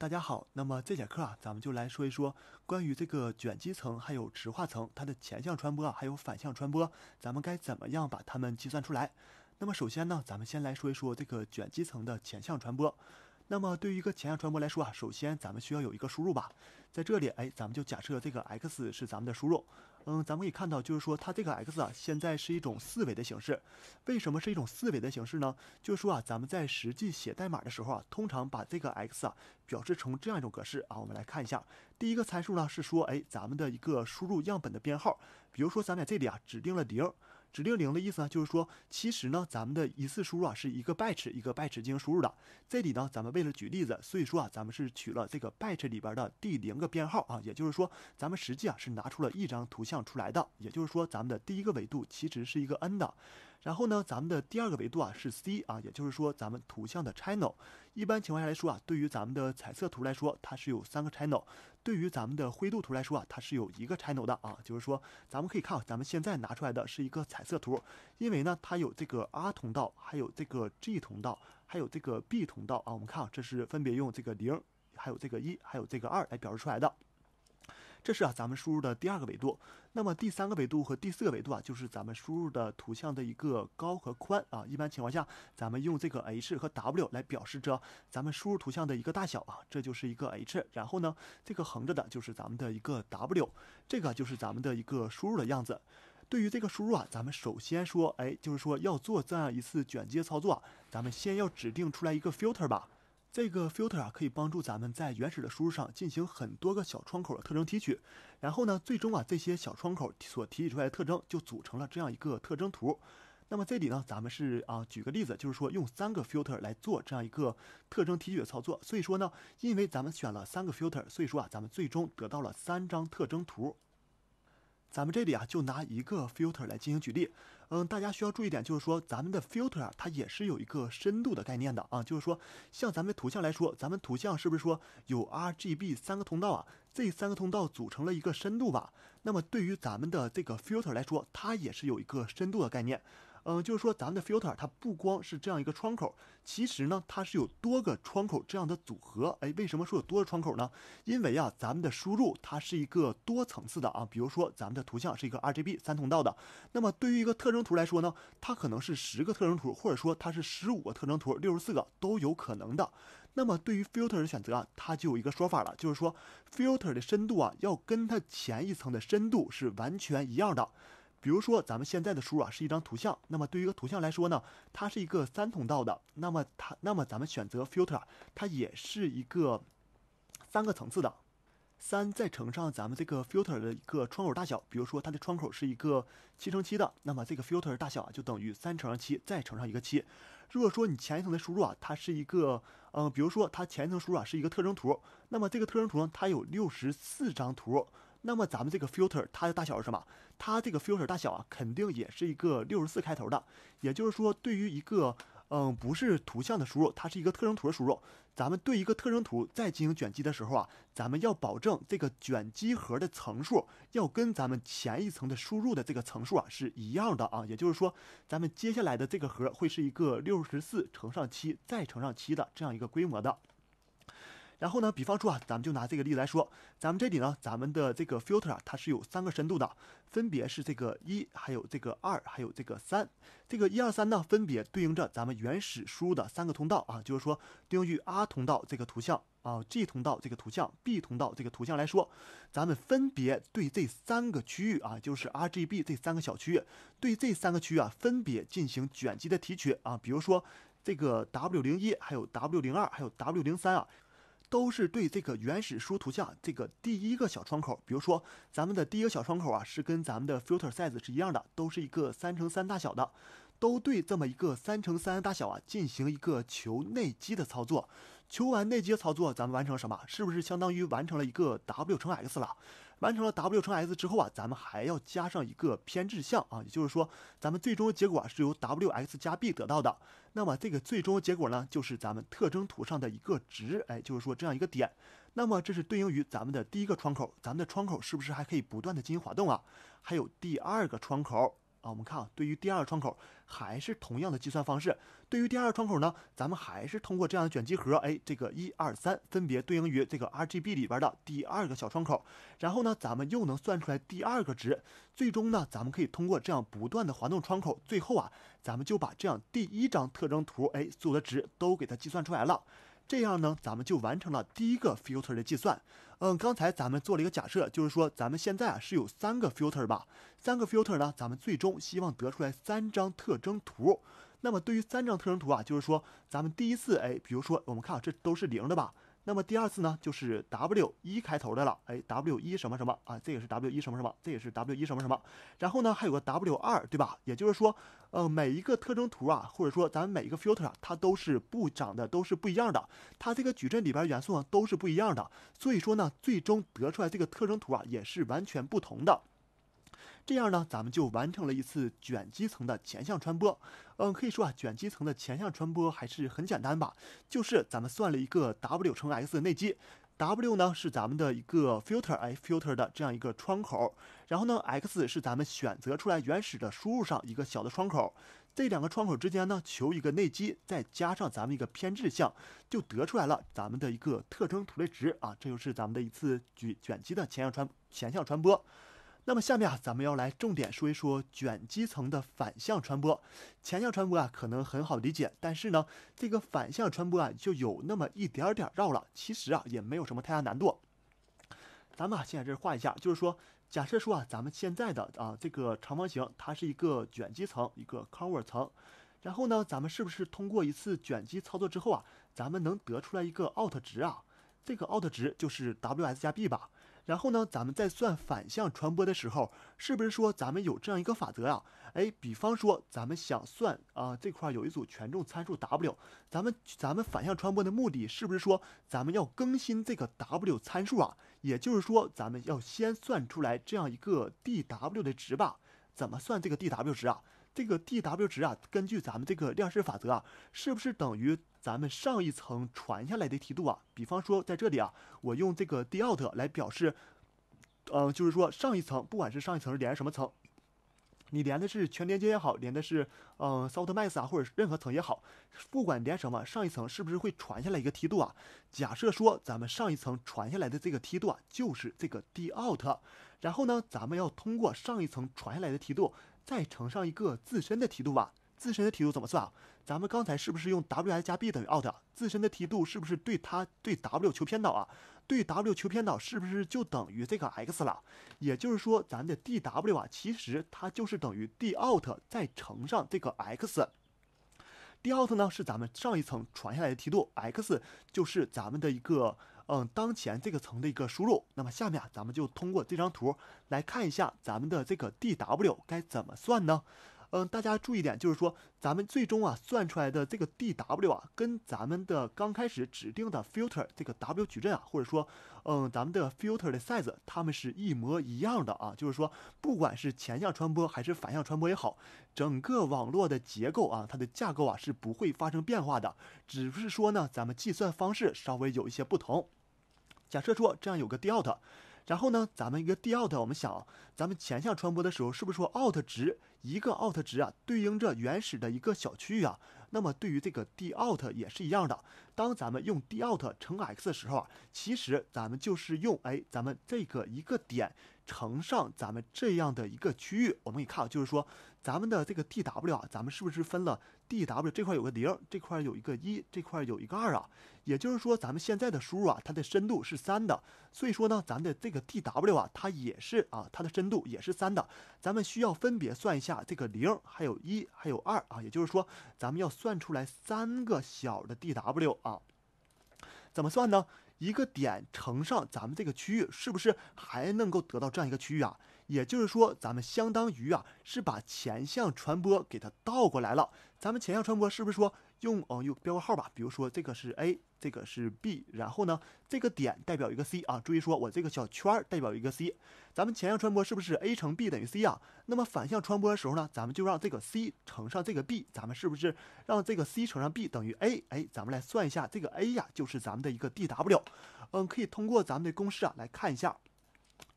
大家好，那么这节课啊，咱们就来说一说关于这个卷积层还有池化层，它的前向传播还有反向传播，咱们该怎么样把它们计算出来？那么首先呢，咱们先来说一说这个卷积层的前向传播。那么对于一个前向传播来说啊，首先咱们需要有一个输入吧，在这里哎，咱们就假设这个 x 是咱们的输入，嗯，咱们可以看到就是说它这个 x 啊现在是一种四维的形式，为什么是一种四维的形式呢？就是说啊，咱们在实际写代码的时候啊，通常把这个 x 啊表示成这样一种格式啊，我们来看一下，第一个参数呢是说哎咱们的一个输入样本的编号，比如说咱在这里啊指定了零。指令零的意思呢，就是说，其实呢，咱们的一次输入啊，是一个 batch 一个 batch 进行输入的。这里呢，咱们为了举例子，所以说啊，咱们是取了这个 batch 里边的第零个编号啊，也就是说，咱们实际啊是拿出了一张图像出来的。也就是说，咱们的第一个维度其实是一个 n 的。然后呢，咱们的第二个维度啊是 C 啊，也就是说咱们图像的 channel。一般情况下来说啊，对于咱们的彩色图来说，它是有三个 channel；对于咱们的灰度图来说啊，它是有一个 channel 的啊。就是说，咱们可以看啊，咱们现在拿出来的是一个彩色图，因为呢，它有这个 R 通道，还有这个 G 通道，还有这个 B 通道啊。我们看啊，这是分别用这个零、还有这个一、还有这个二来表示出来的。这是啊，咱们输入的第二个维度。那么第三个维度和第四个维度啊，就是咱们输入的图像的一个高和宽啊。一般情况下，咱们用这个 h 和 w 来表示着咱们输入图像的一个大小啊。这就是一个 h，然后呢，这个横着的就是咱们的一个 w，这个就是咱们的一个输入的样子。对于这个输入啊，咱们首先说，哎，就是说要做这样一次卷接操作，咱们先要指定出来一个 filter 吧。这个 filter 啊，可以帮助咱们在原始的输入上进行很多个小窗口的特征提取，然后呢，最终啊，这些小窗口所提取出来的特征就组成了这样一个特征图。那么这里呢，咱们是啊，举个例子，就是说用三个 filter 来做这样一个特征提取的操作。所以说呢，因为咱们选了三个 filter，所以说啊，咱们最终得到了三张特征图。咱们这里啊，就拿一个 filter 来进行举例。嗯，大家需要注意点，就是说咱们的 filter 它也是有一个深度的概念的啊。就是说，像咱们图像来说，咱们图像是不是说有 R、G、B 三个通道啊？这三个通道组成了一个深度吧。那么对于咱们的这个 filter 来说，它也是有一个深度的概念。嗯，就是说咱们的 filter 它不光是这样一个窗口，其实呢，它是有多个窗口这样的组合。哎，为什么说有多个窗口呢？因为啊，咱们的输入它是一个多层次的啊，比如说咱们的图像是一个 RGB 三通道的，那么对于一个特征图来说呢，它可能是十个特征图，或者说它是十五个特征图，六十四个都有可能的。那么对于 filter 的选择啊，它就有一个说法了，就是说 filter 的深度啊，要跟它前一层的深度是完全一样的。比如说，咱们现在的输入啊是一张图像，那么对于一个图像来说呢，它是一个三通道的，那么它，那么咱们选择 filter，它也是一个三个层次的，三再乘上咱们这个 filter 的一个窗口大小，比如说它的窗口是一个七乘七的，那么这个 filter 大小啊就等于三乘上七再乘上一个七。如果说你前一层的输入啊，它是一个，嗯，比如说它前一层输入啊是一个特征图，那么这个特征图呢，它有六十四张图。那么咱们这个 filter 它的大小是什么？它这个 filter 大小啊，肯定也是一个六十四开头的。也就是说，对于一个嗯不是图像的输入，它是一个特征图的输入。咱们对一个特征图再进行卷积的时候啊，咱们要保证这个卷积核的层数要跟咱们前一层的输入的这个层数啊是一样的啊。也就是说，咱们接下来的这个核会是一个六十四乘上七再乘上七的这样一个规模的。然后呢？比方说啊，咱们就拿这个例子来说，咱们这里呢，咱们的这个 filter 它是有三个深度的，分别是这个一，还有这个二，还有这个三。这个一、二、三呢，分别对应着咱们原始输入的三个通道啊，就是说对应于 R 通道这个图像啊、G 通道这个图像、B 通道这个图像来说，咱们分别对这三个区域啊，就是 R、G、B 这三个小区域，对这三个区域啊，分别进行卷积的提取啊。比如说这个 W 零一、还有 W 零二、还有 W 零三啊。都是对这个原始输图像这个第一个小窗口，比如说咱们的第一个小窗口啊，是跟咱们的 filter size 是一样的，都是一个三乘三大小的，都对这么一个三乘三大小啊进行一个求内积的操作，求完内积操作，咱们完成什么？是不是相当于完成了一个 w 乘 x 了？完成了 W 乘 S 之后啊，咱们还要加上一个偏置项啊，也就是说，咱们最终结果啊是由 Wx 加 b 得到的。那么这个最终结果呢，就是咱们特征图上的一个值，哎，就是说这样一个点。那么这是对应于咱们的第一个窗口，咱们的窗口是不是还可以不断的进行滑动啊？还有第二个窗口。我们看啊，对于第二个窗口，还是同样的计算方式。对于第二个窗口呢，咱们还是通过这样的卷积核，哎，这个一二三分别对应于这个 RGB 里边的第二个小窗口。然后呢，咱们又能算出来第二个值。最终呢，咱们可以通过这样不断的滑动窗口，最后啊，咱们就把这样第一张特征图，哎，有的值都给它计算出来了。这样呢，咱们就完成了第一个 filter 的计算。嗯，刚才咱们做了一个假设，就是说咱们现在啊是有三个 filter 吧，三个 filter 呢，咱们最终希望得出来三张特征图。那么对于三张特征图啊，就是说咱们第一次，哎，比如说我们看，这都是零的吧。那么第二次呢，就是 W 一开头的了，哎，W 一什么什么啊，这也是 W 一什么什么，这也是 W 一什么什么，然后呢还有个 W 二，对吧？也就是说，呃，每一个特征图啊，或者说咱们每一个 filter 它都是不长的，都是不一样的，它这个矩阵里边元素啊都是不一样的，所以说呢，最终得出来这个特征图啊也是完全不同的。这样呢，咱们就完成了一次卷积层的前向传播。嗯，可以说啊，卷积层的前向传播还是很简单吧？就是咱们算了一个 W 乘 X 的内积，W 呢是咱们的一个 filter，哎，filter 的这样一个窗口，然后呢，X 是咱们选择出来原始的输入上一个小的窗口，这两个窗口之间呢，求一个内积，再加上咱们一个偏置项，就得出来了咱们的一个特征图的值啊。这就是咱们的一次卷卷积的前向传前向传播。那么下面啊，咱们要来重点说一说卷积层的反向传播。前向传播啊，可能很好理解，但是呢，这个反向传播啊，就有那么一点点绕了。其实啊，也没有什么太大难度。咱们啊，先在这画一下，就是说，假设说啊，咱们现在的啊这个长方形，它是一个卷积层，一个 cover 层。然后呢，咱们是不是通过一次卷积操作之后啊，咱们能得出来一个 out 值啊？这个 out 值就是 w s 加 b 吧？然后呢，咱们在算反向传播的时候，是不是说咱们有这样一个法则啊？哎，比方说咱们想算啊，这块儿有一组权重参数 w，咱们咱们反向传播的目的是不是说咱们要更新这个 w 参数啊？也就是说，咱们要先算出来这样一个 dw 的值吧？怎么算这个 dw 值啊？这个 d w 值啊，根据咱们这个量式法则啊，是不是等于咱们上一层传下来的梯度啊？比方说在这里啊，我用这个 d out 来表示，嗯，就是说上一层，不管是上一层连什么层，你连的是全连接也好，连的是嗯 softmax 啊或者任何层也好，不管连什么，上一层是不是会传下来一个梯度啊？假设说咱们上一层传下来的这个梯度啊，就是这个 d out，然后呢，咱们要通过上一层传下来的梯度。再乘上一个自身的梯度吧。自身的梯度怎么算啊？咱们刚才是不是用 w s 加 b 等于 out？自身的梯度是不是对它对 w 求偏导啊？对 w 求偏导是不是就等于这个 x 了？也就是说，咱的 d w 啊，其实它就是等于 d out 再乘上这个 x。d out 呢是咱们上一层传下来的梯度，x 就是咱们的一个。嗯，当前这个层的一个输入，那么下面啊，咱们就通过这张图来看一下咱们的这个 dW 该怎么算呢？嗯，大家注意点，就是说咱们最终啊算出来的这个 dW 啊，跟咱们的刚开始指定的 filter 这个 W 矩阵啊，或者说，嗯，咱们的 filter 的 size，它们是一模一样的啊。就是说，不管是前向传播还是反向传播也好，整个网络的结构啊，它的架构啊是不会发生变化的，只是说呢，咱们计算方式稍微有一些不同。假设说这样有个 d out，然后呢，咱们一个 d out，我们想，咱们前向传播的时候，是不是说 out 值一个 out 值啊，对应着原始的一个小区域啊？那么对于这个 d out 也是一样的。当咱们用 d out 乘 x 的时候啊，其实咱们就是用哎，咱们这个一个点乘上咱们这样的一个区域，我们可以看啊，就是说。咱们的这个 dW 啊，咱们是不是分了 dW 这块有个零，这块有一个一，这块有一个二啊？也就是说，咱们现在的输入啊，它的深度是三的，所以说呢，咱的这个 dW 啊，它也是啊，它的深度也是三的。咱们需要分别算一下这个零，还有一，还有二啊。也就是说，咱们要算出来三个小的 dW 啊，怎么算呢？一个点乘上咱们这个区域，是不是还能够得到这样一个区域啊？也就是说，咱们相当于啊是把前向传播给它倒过来了。咱们前向传播是不是说用，哦用标个号吧。比如说这个是 a，这个是 b，然后呢，这个点代表一个 c，啊，注意说，我这个小圈儿代表一个 c。咱们前向传播是不是 a 乘 b 等于 c 呀？那么反向传播的时候呢，咱们就让这个 c 乘上这个 b，咱们是不是让这个 c 乘上 b 等于 a？哎，咱们来算一下，这个 a 呀，就是咱们的一个 d w。嗯，可以通过咱们的公式啊来看一下。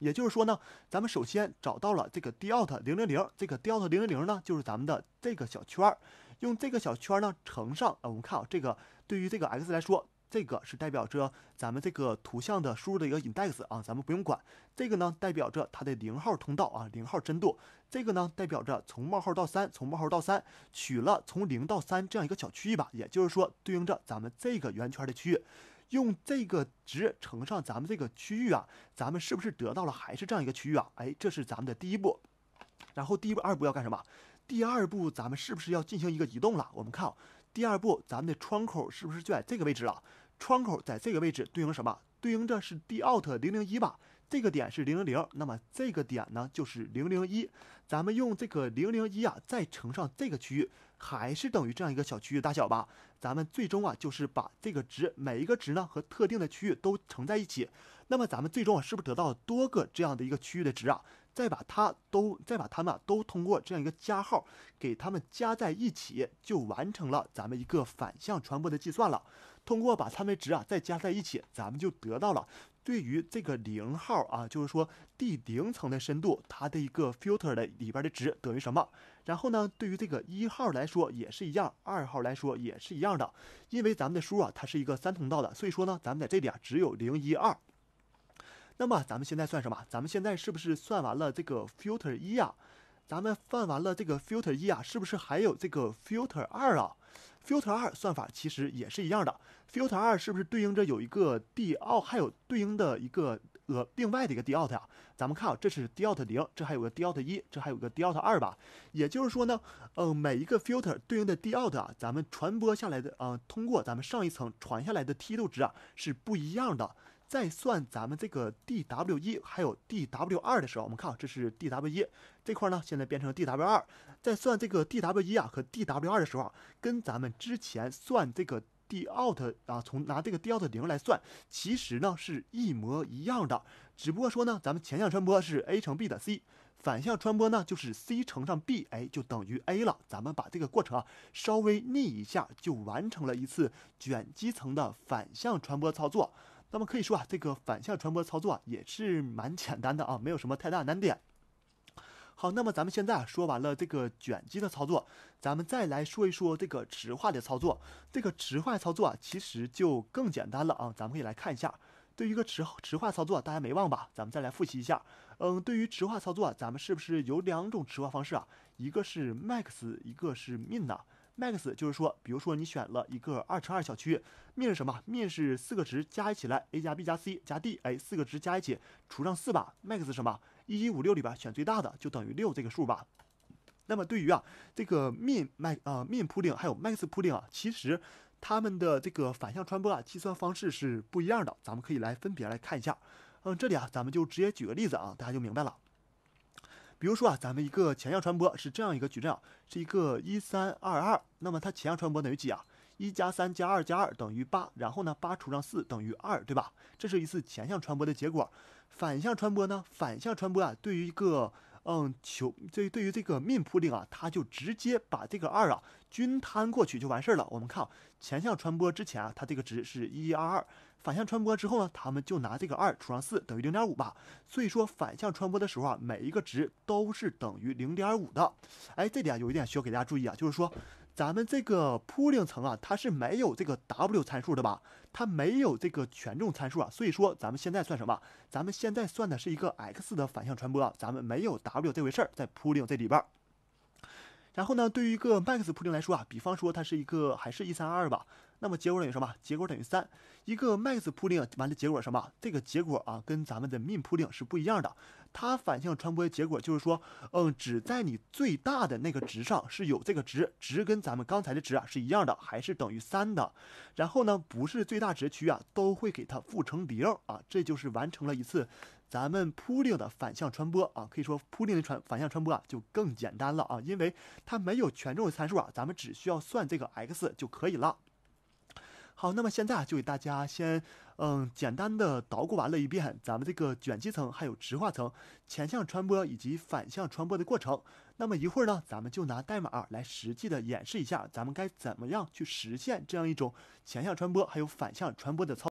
也就是说呢，咱们首先找到了这个 dot 零零零，这个 dot 零零零呢，就是咱们的这个小圈儿。用这个小圈呢乘上啊，我们看啊，这个对于这个 x 来说，这个是代表着咱们这个图像的输入的一个 index 啊，咱们不用管。这个呢代表着它的零号通道啊，零号深度。这个呢代表着从冒号到三，从冒号到三取了从零到三这样一个小区域吧。也就是说，对应着咱们这个圆圈的区域。用这个值乘上咱们这个区域啊，咱们是不是得到了还是这样一个区域啊？哎，这是咱们的第一步。然后第一步、二步要干什么？第二步咱们是不是要进行一个移动了？我们看，第二步咱们的窗口是不是就在这个位置了？窗口在这个位置对应什么？对应着是 D out 零零一吧？这个点是零零零，那么这个点呢就是零零一。咱们用这个零零一啊，再乘上这个区域。还是等于这样一个小区域大小吧。咱们最终啊，就是把这个值每一个值呢和特定的区域都乘在一起。那么咱们最终啊，是不是得到多个这样的一个区域的值啊？再把它都再把它们啊都通过这样一个加号给它们加在一起，就完成了咱们一个反向传播的计算了。通过把它们值啊再加在一起，咱们就得到了。对于这个零号啊，就是说第零层的深度，它的一个 filter 的里边的值等于什么？然后呢，对于这个一号来说也是一样，二号来说也是一样的。因为咱们的书啊，它是一个三通道的，所以说呢，咱们在这里啊只有零一二。那么咱们现在算什么？咱们现在是不是算完了这个 filter 一啊？咱们算完了这个 filter 一啊，是不是还有这个 filter 二啊？Filter 二算法其实也是一样的，Filter 二是不是对应着有一个 d out，还有对应的一个呃另外的一个 d out 呀？咱们看，啊，这是 d out 零，这还有个 d out 一，这还有个 d out 二吧？也就是说呢，呃，每一个 Filter 对应的 d out 啊，咱们传播下来的啊，通过咱们上一层传下来的梯度值啊是不一样的。在算咱们这个 d w 一还有 d w 二的时候，我们看，这是 d w 一，这块呢现在变成 d w 二。在算这个 dW1 啊和 dW2 的时候，跟咱们之前算这个 dOut 啊，从拿这个 d o u t 零来算，其实呢是一模一样的。只不过说呢，咱们前向传播是 a 乘 b 的 c，反向传播呢就是 c 乘上 b a 就等于 a 了。咱们把这个过程啊稍微逆一下，就完成了一次卷积层的反向传播操作。那么可以说啊，这个反向传播操作也是蛮简单的啊，没有什么太大难点。好，那么咱们现在说完了这个卷积的操作，咱们再来说一说这个池化的操作。这个池化操作啊，其实就更简单了啊，咱们可以来看一下。对于一个池池化操作，大家没忘吧？咱们再来复习一下。嗯，对于池化操作，咱们是不是有两种池化方式啊？一个是 max，一个是 min 呢？max 就是说，比如说你选了一个二乘二小区，min 是什么？min 是四个值加一起来，a 加 b 加 c 加 d，哎，四个值加一起除上四吧。max 是什么？一一五六里边选最大的就等于六这个数吧。那么对于啊这个 min max 呃 min p u d d i n g 还有 max p u d d i n g 啊，其实它们的这个反向传播啊计算方式是不一样的。咱们可以来分别来看一下。嗯，这里啊咱们就直接举个例子啊，大家就明白了。比如说啊咱们一个前向传播是这样一个矩阵，啊，是一个一三二二，那么它前向传播等于几啊？一加三加二加二等于八，然后呢八除上四等于二，对吧？这是一次前向传播的结果。反向传播呢？反向传播啊，对于一个嗯求，这对于这个命铺定啊，它就直接把这个二啊均摊过去就完事儿了。我们看前向传播之前啊，它这个值是一一二二，反向传播之后呢，他们就拿这个二除上四等于零点五吧。所以说反向传播的时候啊，每一个值都是等于零点五的。哎，这里啊有一点需要给大家注意啊，就是说。咱们这个铺 o 层啊，它是没有这个 W 参数的吧？它没有这个权重参数啊，所以说咱们现在算什么？咱们现在算的是一个 X 的反向传播，咱们没有 W 这回事儿在铺 o 这里边。然后呢，对于一个 max 铺 o 来说啊，比方说它是一个还是132吧，那么结果等于什么？结果等于三。一个 max 铺 o 完了，结果什么？这个结果啊，跟咱们的 min p o i n g 是不一样的。它反向传播的结果就是说，嗯，只在你最大的那个值上是有这个值，值跟咱们刚才的值啊是一样的，还是等于三的。然后呢，不是最大值区啊，都会给它赋成零啊。这就是完成了一次咱们铺定的反向传播啊。可以说铺定的传反向传播啊就更简单了啊，因为它没有权重的参数啊，咱们只需要算这个 x 就可以了。好，那么现在就给大家先。嗯，简单的捣鼓完了一遍，咱们这个卷积层还有直化层、前向传播以及反向传播的过程。那么一会儿呢，咱们就拿代码来实际的演示一下，咱们该怎么样去实现这样一种前向传播还有反向传播的操。